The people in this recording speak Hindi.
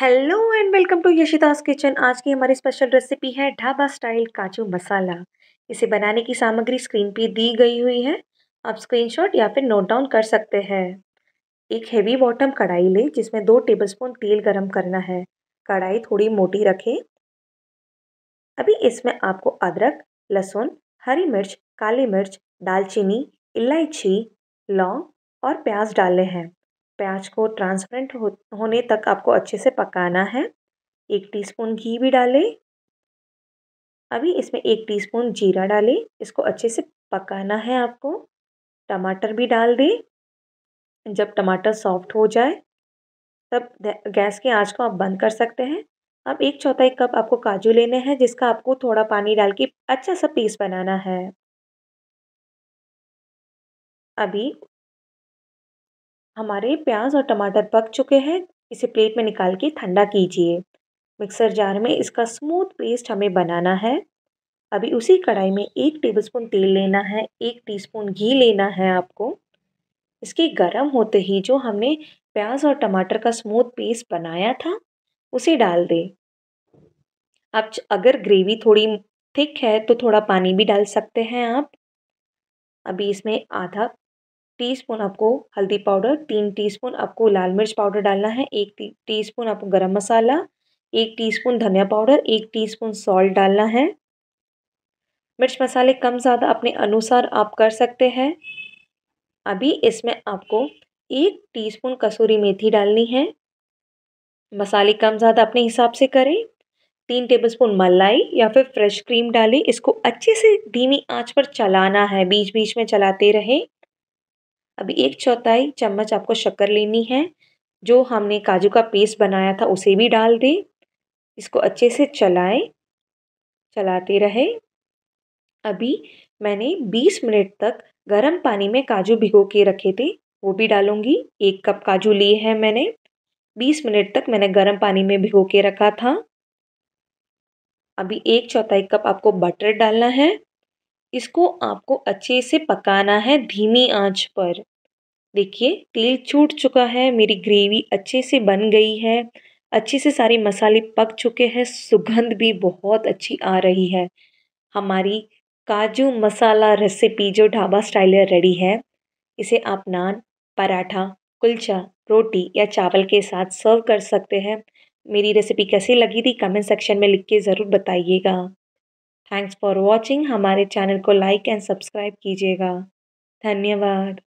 hello and welcome to Yashidas kitchen आज की हमारी स्पेशल रेसिपी है ढाबा स्टाइल काजू मसाला इसे बनाने की सामग्री स्क्रीन पे दी गई हुई है आप स्क्रीनशॉट या फिर नोट डाउन कर सकते हैं एक हेवी बॉटम कढ़ाई लें जिसमें दो टेबलस्पून तेल गरम करना है कढ़ाई थोड़ी मोटी रखें अभी इसमें आपको अदरक लहसुन हरी मिर्च काली मिर्च दालचीनी इलायची लौंग और प्याज डालने हैं प्याज को ट्रांसपेरेंट हो होने तक आपको अच्छे से पकाना है एक टीस्पून घी भी डालें अभी इसमें एक टीस्पून जीरा डालें इसको अच्छे से पकाना है आपको टमाटर भी डाल दें जब टमाटर सॉफ्ट हो जाए तब गैस की आंच को आप बंद कर सकते हैं अब एक चौथाई कप आपको काजू लेने हैं जिसका आपको थोड़ा पानी डाल के अच्छा सा पीस बनाना है अभी हमारे प्याज और टमाटर पक चुके हैं इसे प्लेट में निकाल के ठंडा कीजिए मिक्सर जार में इसका स्मूथ पेस्ट हमें बनाना है अभी उसी कढ़ाई में एक टेबलस्पून तेल लेना है एक टीस्पून घी लेना है आपको इसके गरम होते ही जो हमने प्याज और टमाटर का स्मूथ पेस्ट बनाया था उसे डाल दें अब अगर ग्रेवी थोड़ी थिक है तो थोड़ा पानी भी डाल सकते हैं आप अभी इसमें आधा टीस्पून आपको हल्दी पाउडर तीन टीस्पून आपको लाल मिर्च पाउडर डालना है एक टीस्पून आपको गरम मसाला एक टीस्पून धनिया पाउडर एक टीस्पून सॉल्ट डालना है मिर्च मसाले कम ज़्यादा अपने अनुसार आप कर सकते हैं अभी इसमें आपको एक टीस्पून कसूरी मेथी डालनी है मसाले कम ज़्यादा अपने हिसाब से करें तीन टेबलस्पून मलाई या फिर फ्रेश क्रीम डालें इसको अच्छे से धीमी आंच पर चलाना है बीच बीच में चलाते रहें अब एक चौथाई चम्मच आपको शक्कर लेनी है जो हमने काजू का पेस्ट बनाया था उसे भी डाल दें इसको अच्छे से चलाएं चलाते रहे अभी मैंने 20 मिनट तक गर्म पानी में काजू भिगो के रखे थे वो भी डालूंगी एक कप काजू लिए हैं मैंने 20 मिनट तक मैंने गर्म पानी में भिगो के रखा था अभी एक चौथाई कप आपको बटर डालना है इसको आपको अच्छे से पकाना है धीमी आंच पर देखिए तेल छूट चुका है मेरी ग्रेवी अच्छे से बन गई है अच्छे से सारे मसाले पक चुके हैं सुगंध भी बहुत अच्छी आ रही है हमारी काजू मसाला रेसिपी जो ढाबा स्टाइलर रेडी है इसे आप नान पराठा कुलचा रोटी या चावल के साथ सर्व कर सकते हैं मेरी रेसिपी कैसी लगी थी कमेंट सेक्शन में लिख के ज़रूर बताइएगा थैंक्स फॉर वॉचिंग हमारे चैनल को लाइक एंड सब्सक्राइब कीजिएगा धन्यवाद